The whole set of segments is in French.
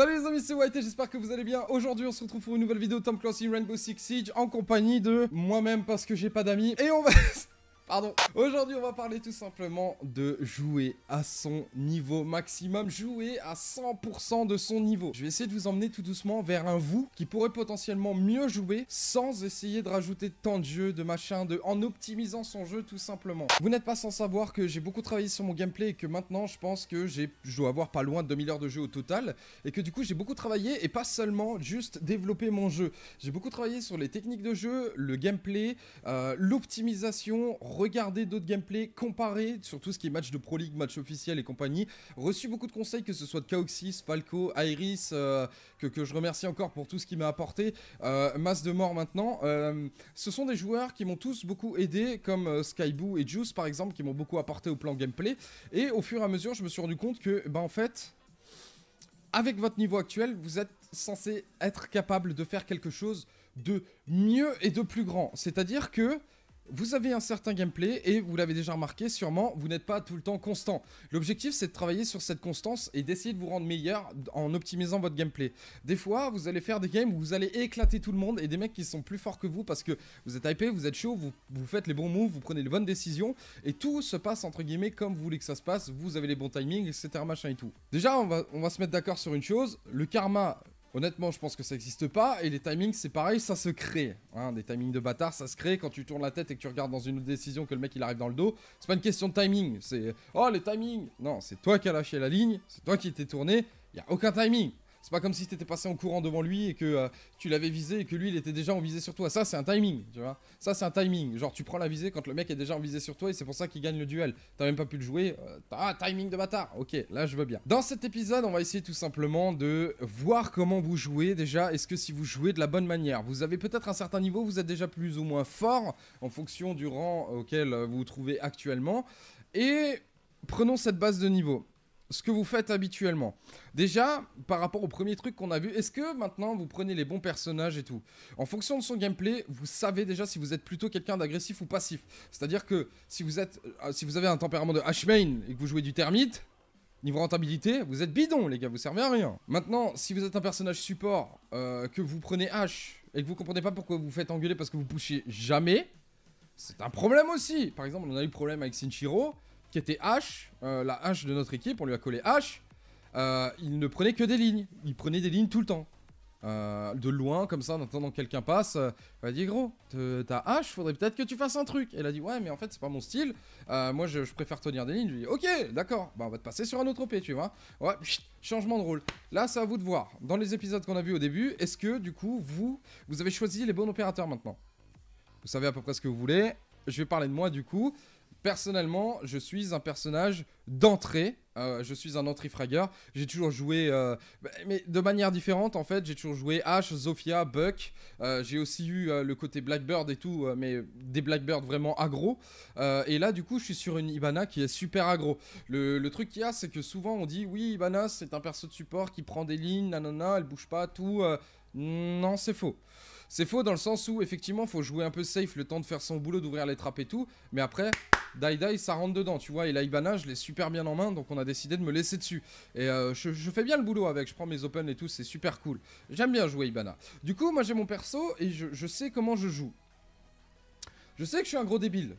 Salut les amis, c'est White et j'espère que vous allez bien. Aujourd'hui, on se retrouve pour une nouvelle vidéo Tom Clancy Rainbow Six Siege en compagnie de moi-même parce que j'ai pas d'amis. Et on va... Pardon. Aujourd'hui, on va parler tout simplement de jouer à son niveau maximum, jouer à 100% de son niveau. Je vais essayer de vous emmener tout doucement vers un vous qui pourrait potentiellement mieux jouer sans essayer de rajouter tant de jeux, de machin, de en optimisant son jeu tout simplement. Vous n'êtes pas sans savoir que j'ai beaucoup travaillé sur mon gameplay et que maintenant, je pense que je dois avoir pas loin de 2000 heures de jeu au total et que du coup, j'ai beaucoup travaillé et pas seulement juste développer mon jeu. J'ai beaucoup travaillé sur les techniques de jeu, le gameplay, euh, l'optimisation, Regarder d'autres gameplays, sur tout ce qui est match de Pro League, match officiel et compagnie. Reçu beaucoup de conseils, que ce soit de Kaoxys, Falco, Iris, euh, que, je remercie encore pour tout ce qu'il m'a apporté. Euh, masse de mort maintenant. Euh, ce sont des joueurs qui m'ont tous beaucoup aidé, comme Skyboo et Juice par exemple, qui m'ont beaucoup apporté au plan gameplay. Et au fur et à mesure, je me suis rendu compte que, ben en fait, avec votre niveau actuel, vous êtes censé être capable de faire quelque chose de mieux et de plus grand. C'est-à-dire que vous avez un certain gameplay et vous l'avez déjà remarqué sûrement, vous n'êtes pas tout le temps constant. L'objectif c'est de travailler sur cette constance et d'essayer de vous rendre meilleur en optimisant votre gameplay. Des fois, vous allez faire des games où vous allez éclater tout le monde et des mecs qui sont plus forts que vous parce que vous êtes hypé, vous êtes chaud, vous, faites les bons moves, vous prenez les bonnes décisions et tout se passe entre guillemets comme vous voulez que ça se passe, vous avez les bons timings, etc. machin et tout. Déjà, on va, on va se mettre d'accord sur une chose, le karma Honnêtement, je pense que ça n'existe pas. Et les timings, c'est pareil, ça se crée. Hein, des timings de bâtard, ça se crée quand tu tournes la tête et que tu regardes dans une décision que le mec il arrive dans le dos. C'est pas une question de timing. C'est oh les timings. Non, c'est toi qui as lâché la ligne, c'est toi qui t'es tourné. Il y a aucun timing. C'est pas comme si t'étais passé en courant devant lui et que euh, tu l'avais visé et que lui il était déjà en visée sur toi. Ça c'est un timing, tu vois. Ça c'est un timing. Genre tu prends la visée quand le mec est déjà en visée sur toi et c'est pour ça qu'il gagne le duel. T'as même pas pu le jouer. ah timing de bâtard. Ok, là je veux bien. Dans cet épisode, on va essayer tout simplement de voir comment vous jouez déjà. Est-ce que si vous jouez de la bonne manière, vous avez peut-être un certain niveau, vous êtes déjà plus ou moins fort en fonction du rang auquel vous vous trouvez actuellement. Et prenons cette base de niveau ce que vous faites habituellement. Déjà, par rapport au premier truc qu'on a vu, est-ce que maintenant vous prenez les bons personnages et tout En fonction de son gameplay, vous savez déjà si vous êtes plutôt quelqu'un d'agressif ou passif. C'est-à-dire que si vous, êtes, euh, si vous avez un tempérament de H-Main et que vous jouez du termite, Niveau rentabilité, vous êtes bidon, les gars, vous servez à rien. Maintenant, si vous êtes un personnage support, euh, que vous prenez H, et que vous comprenez pas pourquoi vous faites engueuler parce que vous pushez jamais, c'est un problème aussi. Par exemple, on a eu le problème avec Sinchiro, qui était H, euh, la H de notre équipe, on lui a collé H, euh, il ne prenait que des lignes. Il prenait des lignes tout le temps. Euh, de loin, comme ça, en attendant que quelqu'un passe, il a dit gros, t'as H, faudrait peut-être que tu fasses un truc. elle a dit ouais, mais en fait, c'est pas mon style. moi, je, préfère tenir des lignes. Je lui ai dit ok, d'accord, bah, on va te passer sur un autre OP, tu vois. Ouais, changement de rôle. Là, c'est à vous de voir. Dans les épisodes qu'on a vus au début, est-ce que, du coup, vous, vous avez choisi les bons opérateurs maintenant Vous savez à peu près ce que vous voulez. Je vais parler de moi, du coup personnellement, je suis un personnage d'entrée. Euh, je suis un entry fragger J'ai toujours joué, euh, bah, mais de manière différente en fait. J'ai toujours joué Ash, Zofia, Buck. Euh, j'ai aussi eu le côté Blackbird et tout, mais des Blackbird vraiment agro, et là, du coup, je suis sur une Ibana qui est super agro, Le, truc qu'il y a, c'est que souvent on dit oui, Ibana, c'est un perso de support qui prend des lignes, nanana, elle bouge pas, tout. non, c'est faux. C'est faux dans le sens où, effectivement, faut jouer un peu safe, le temps de faire son boulot, d'ouvrir les trappes et tout. Mais après, Die Die, ça rentre dedans, tu vois. Et a Ibana, je l'ai super bien en main, donc on a décidé de me laisser dessus. Et euh, je, fais bien le boulot avec, je prends mes open et tout, c'est super cool. J'aime bien jouer Ibana. Du coup, moi j'ai mon perso et je, je sais comment je joue. Je sais que je suis un gros débile,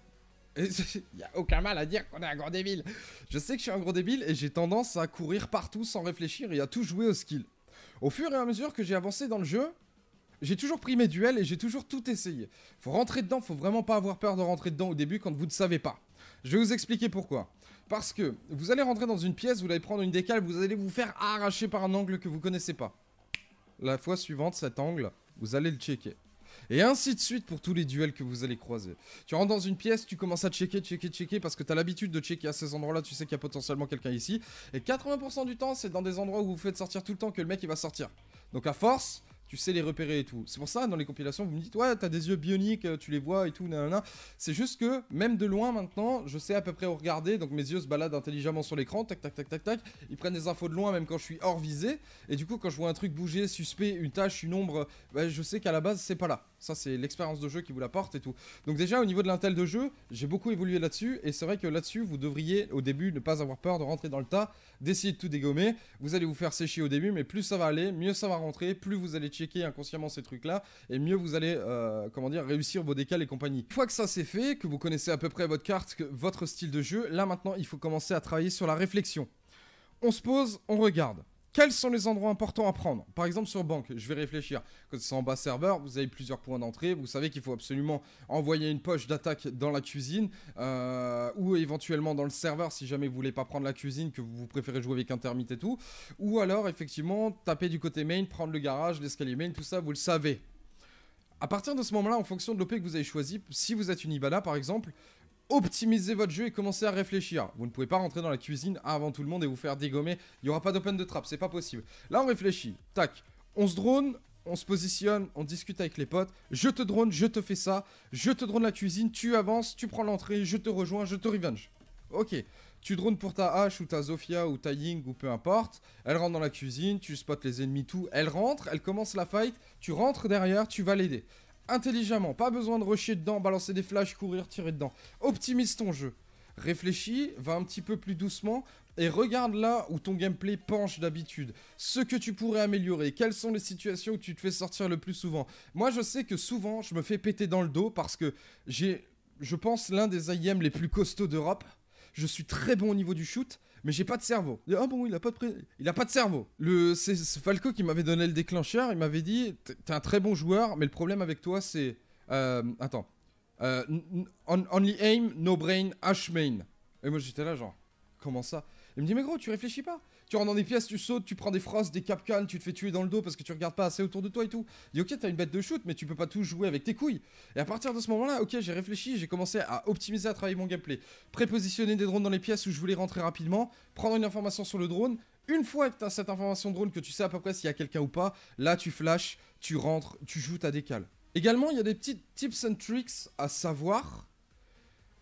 il n'y a aucun mal à dire qu'on est un gros débile. Je sais que je suis un gros débile et j'ai tendance à courir partout sans réfléchir et à tout jouer au skill. Au fur et à mesure que j'ai avancé dans le jeu, j'ai toujours pris mes duels et j'ai toujours tout essayé. Faut rentrer dedans, faut vraiment pas avoir peur de rentrer dedans au début quand vous ne savez pas. Je vais vous expliquer pourquoi. Parce que vous allez rentrer dans une pièce, vous allez prendre une décale, vous allez vous faire arracher par un angle que vous connaissez pas. La fois suivante, cet angle, vous allez le checker. Et ainsi de suite pour tous les duels que vous allez croiser. Tu rentres dans une pièce, tu commences à checker, checker, checker, parce que t'as l'habitude de checker à ces endroits-là, tu sais qu'il y a potentiellement quelqu'un ici. Et 80% du temps, c'est dans des endroits où vous faites sortir tout le temps que le mec il va sortir. Donc à force, tu sais les repérer et tout. C'est pour ça, dans les compilations, vous me dites, ouais, t'as des yeux bioniques, euh, tu les vois et tout, nanana. C'est juste que, même de loin maintenant, je sais à peu près où regarder, donc mes yeux se baladent intelligemment sur l'écran, tac, tac, tac, tac, tac. Ils prennent des infos de loin, même quand je suis hors visée. Et du coup, quand je vois un truc bouger, suspect, une tâche, une ombre, ben, je sais qu'à la base, c'est pas là. Ça, c'est l'expérience de jeu qui vous l'apporte et tout. Donc déjà, au niveau de l'intel de jeu, j'ai beaucoup évolué là-dessus. Et c'est vrai que là-dessus, vous devriez, au début, ne pas avoir peur de rentrer dans le tas, d'essayer de tout dégommer. Vous allez vous faire sécher au début, mais plus ça va aller, mieux ça va rentrer, plus vous allez checker inconsciemment ces trucs-là, et mieux vous allez, euh, comment dire, réussir vos décals et compagnie. Une fois que ça c'est fait, que vous connaissez à peu près votre carte, que, votre style de jeu, là maintenant, il faut commencer à travailler sur la réflexion. On se pose, on regarde. Quels sont les endroits importants à prendre Par exemple sur banque, je vais réfléchir. Quand c'est en bas serveur, vous avez plusieurs points d'entrée. Vous savez qu'il faut absolument envoyer une poche d'attaque dans la cuisine euh, ou éventuellement dans le serveur si jamais vous voulez pas prendre la cuisine, que vous préférez jouer avec intermittent et tout. Ou alors effectivement taper du côté main, prendre le garage, l'escalier main, tout ça, vous le savez. À partir de ce moment-là, en fonction de l'OP que vous avez choisi, si vous êtes une Ibana par exemple, optimisez votre jeu et commencez à réfléchir. Vous ne pouvez pas rentrer dans la cuisine avant tout le monde et vous faire dégommer. Il n'y aura pas d'open de trap, c'est pas possible. Là, on réfléchit. Tac. On se drone, on se positionne, on discute avec les potes, je te drone, je te fais ça, je te drone la cuisine, tu avances, tu prends l'entrée, je te rejoins, je te revenge. Ok, tu drones pour ta hache ou ta Zofia ou ta Ying ou peu importe, elle rentre dans la cuisine, tu spots les ennemis, tout, elle rentre, elle commence la fight, tu rentres derrière, tu vas l'aider intelligemment. Pas besoin de rusher dedans, balancer des flashs, courir, tirer dedans. Optimise ton jeu. Réfléchis, va un petit peu plus doucement et regarde là où ton gameplay penche d'habitude. Ce que tu pourrais améliorer, quelles sont les situations où tu te fais sortir le plus souvent. Moi je sais que souvent je me fais péter dans le dos parce que j'ai, je pense, l'un des IEM les plus costauds d'Europe je suis très bon au niveau du shoot, mais j'ai pas de cerveau. ah bon, il a pas de, il a pas de cerveau. Le... C'est Falco qui m'avait donné le déclencheur, il m'avait dit, t'es un très bon joueur, mais le problème avec toi, c'est... Euh, attends. Euh, only aim, no brain, hash main. Et moi j'étais là genre, comment ça Il me dit mais gros tu réfléchis pas tu rentres dans des pièces, tu sautes, tu prends des frosts, des capcans, tu te fais tuer dans le dos parce que tu regardes pas assez autour de toi et tout. ok, t'as une bête de shoot, mais tu peux pas tout jouer avec tes couilles. Et à partir de ce moment-là, ok, j'ai réfléchi, j'ai commencé à optimiser, à travailler mon gameplay. Prépositionner des drones dans les pièces où je voulais rentrer rapidement, prendre une information sur le drone, une fois que t'as cette information drone que tu sais à peu près s'il y a quelqu'un ou pas, là tu flashes, tu rentres, tu joues ta décale. Également, il y a des petits tips and tricks à savoir.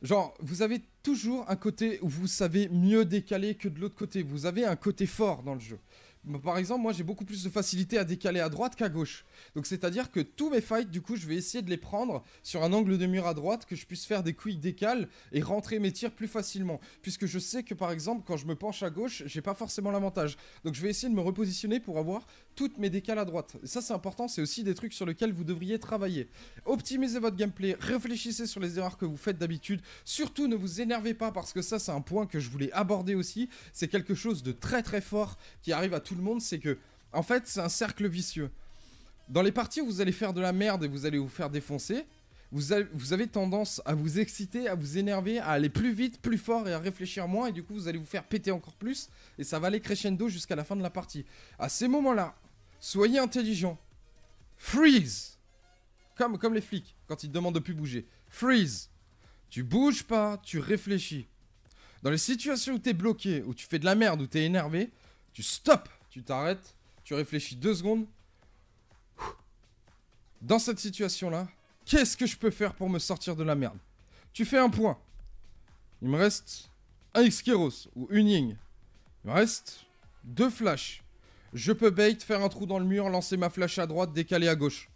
Genre, vous avez toujours un côté où vous savez mieux décaler que de l'autre côté. Vous avez un côté fort dans le jeu. Par exemple, moi j'ai beaucoup plus de facilité à décaler à droite qu'à gauche. Donc c'est-à-dire que tous mes fights, du coup, je vais essayer de les prendre sur un angle de mur à droite, que je puisse faire des quick décales et rentrer mes tirs plus facilement. Puisque je sais que par exemple, quand je me penche à gauche, j'ai pas forcément l'avantage. Donc je vais essayer de me repositionner pour avoir toutes mes décales à droite. Et ça, c'est important, c'est aussi des trucs sur lesquels vous devriez travailler. Optimisez votre gameplay, réfléchissez sur les erreurs que vous faites d'habitude. Surtout, ne vous énervez pas parce que ça, c'est un point que je voulais aborder aussi. C'est quelque chose de très très fort qui arrive à tout le monde, c'est que, en fait, c'est un cercle vicieux. Dans les parties où vous allez faire de la merde et vous allez vous faire défoncer, vous avez, tendance à vous exciter, à vous énerver, à aller plus vite, plus fort et à réfléchir moins, et du coup vous allez vous faire péter encore plus, et ça va aller crescendo jusqu'à la fin de la partie. À ces moments-là, Soyez intelligent. Freeze comme, comme les flics, quand ils te demandent de plus bouger. Freeze Tu bouges pas, tu réfléchis. Dans les situations où tu es bloqué, où tu fais de la merde, où es énervé, tu stops, tu t'arrêtes, tu réfléchis deux secondes. Dans cette situation-là, qu'est-ce que je peux faire pour me sortir de la merde Tu fais un point. Il me reste un Xkeros ou une Ying. Il me reste deux flashs. Je peux bait, faire un trou dans le mur, lancer ma flash à droite, décaler à gauche.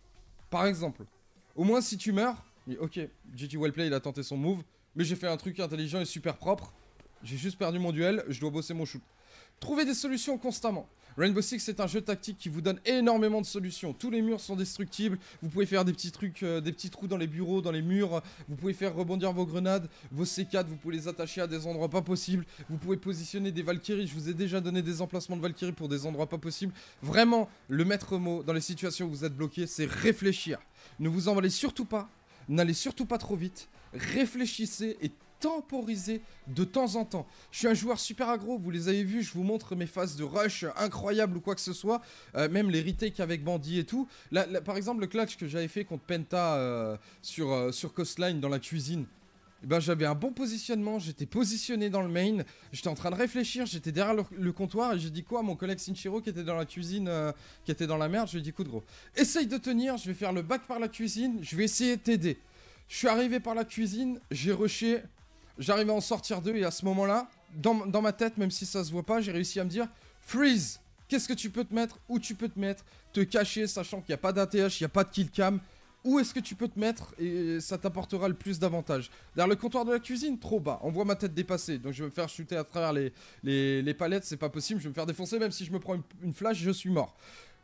Par exemple. Au moins, si tu meurs... Ok, GT Wellplay, il a tenté son move. Mais j'ai fait un truc intelligent et super propre. J'ai juste perdu mon duel, je dois bosser mon shoot. Trouver des solutions constamment. Rainbow Six c'est un jeu tactique qui vous donne énormément de solutions. Tous les murs sont destructibles, vous pouvez faire des petits trucs, euh, des petits trous dans les bureaux, dans les murs, vous pouvez faire rebondir vos grenades, vos C4, vous pouvez les attacher à des endroits pas possibles, vous pouvez positionner des Valkyries, je vous ai déjà donné des emplacements de Valkyries pour des endroits pas possibles. Vraiment, le maître mot dans les situations où vous êtes bloqué, c'est réfléchir. Ne vous envolez surtout pas, n'allez surtout pas trop vite, réfléchissez et temporiser de temps en temps. Je suis un joueur super agro, vous les avez vus, je vous montre mes phases de rush incroyables ou quoi que ce soit, euh, même les retakes avec Bandit et tout. par exemple, le clutch que j'avais fait contre Penta euh, sur, euh, sur Coastline dans la cuisine, Et eh ben, j'avais un bon positionnement, j'étais positionné dans le main, j'étais en train de réfléchir, j'étais derrière le, comptoir et j'ai dit quoi à mon collègue Sinchiro qui était dans la cuisine, qui était dans la merde, je lui ai dit coup de gros, essaye de tenir, je vais faire le bac par la cuisine, je vais essayer de t'aider. Je suis arrivé par la cuisine, j'ai rushé, J'arrive à en sortir deux et à ce moment-là, dans, ma tête, même si ça se voit pas, j'ai réussi à me dire Freeze Qu'est-ce que tu peux te mettre Où tu peux te mettre Te cacher, sachant qu'il n'y a pas d'ATH, il n'y a pas de killcam. Où est-ce que tu peux te mettre et ça t'apportera le plus d'avantages Derrière le comptoir de la cuisine, trop bas. On voit ma tête dépasser, donc je vais me faire shooter à travers les, palettes, c'est pas possible, je vais me faire défoncer, même si je me prends une flash, je suis mort.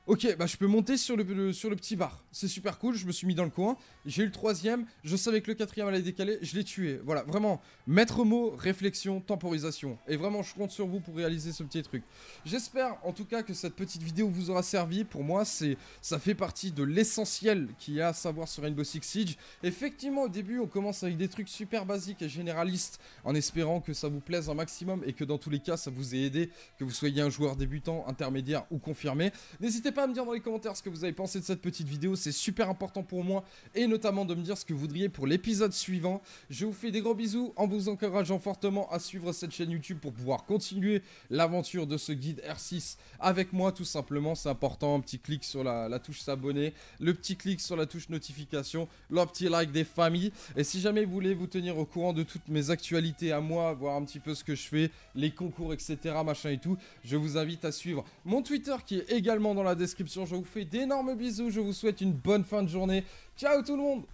Ok, bah je peux monter sur le, sur le petit bar. C'est super cool, je me suis mis dans le coin. J'ai eu le troisième, je savais que le quatrième allait décaler, je l'ai tué. Voilà, vraiment, maître mot, réflexion, temporisation. Et vraiment, je compte sur vous pour réaliser ce petit truc. J'espère en tout cas que cette petite vidéo vous aura servi. Pour moi, c'est ça fait partie de l'essentiel qu'il y a à savoir sur Rainbow Six Siege. Effectivement, au début, on commence avec des trucs super basiques et généralistes, en espérant que ça vous plaise un maximum et que dans tous les cas, ça vous ait aidé, que vous soyez un joueur débutant, intermédiaire ou confirmé. N'hésitez pas à me dire dans les commentaires ce que vous avez pensé de cette petite vidéo, c'est super important pour moi, et notamment de me dire ce que vous voudriez pour l'épisode suivant. Je vous fais des gros bisous en vous encourageant fortement à suivre cette chaîne YouTube pour pouvoir continuer l'aventure de ce guide R6 avec moi tout simplement, c'est important, un petit clic sur la, la touche s'abonner, le petit clic sur la touche notification, le petit like des familles, et si jamais vous voulez vous tenir au courant de toutes mes actualités à moi, voir un petit peu ce que je fais, les concours, etc., machin et tout, je vous invite à suivre mon Twitter qui est également dans la description je vous fais d'énormes bisous. Je vous souhaite une bonne fin de journée. Ciao tout le monde.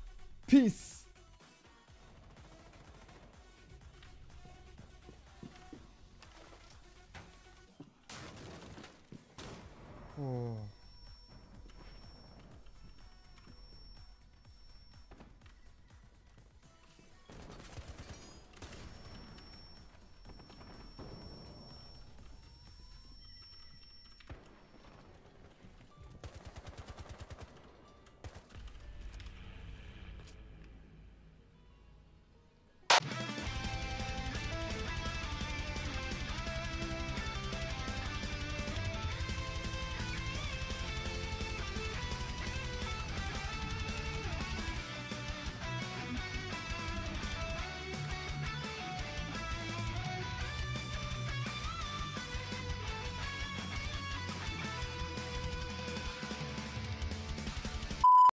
Peace. Oh.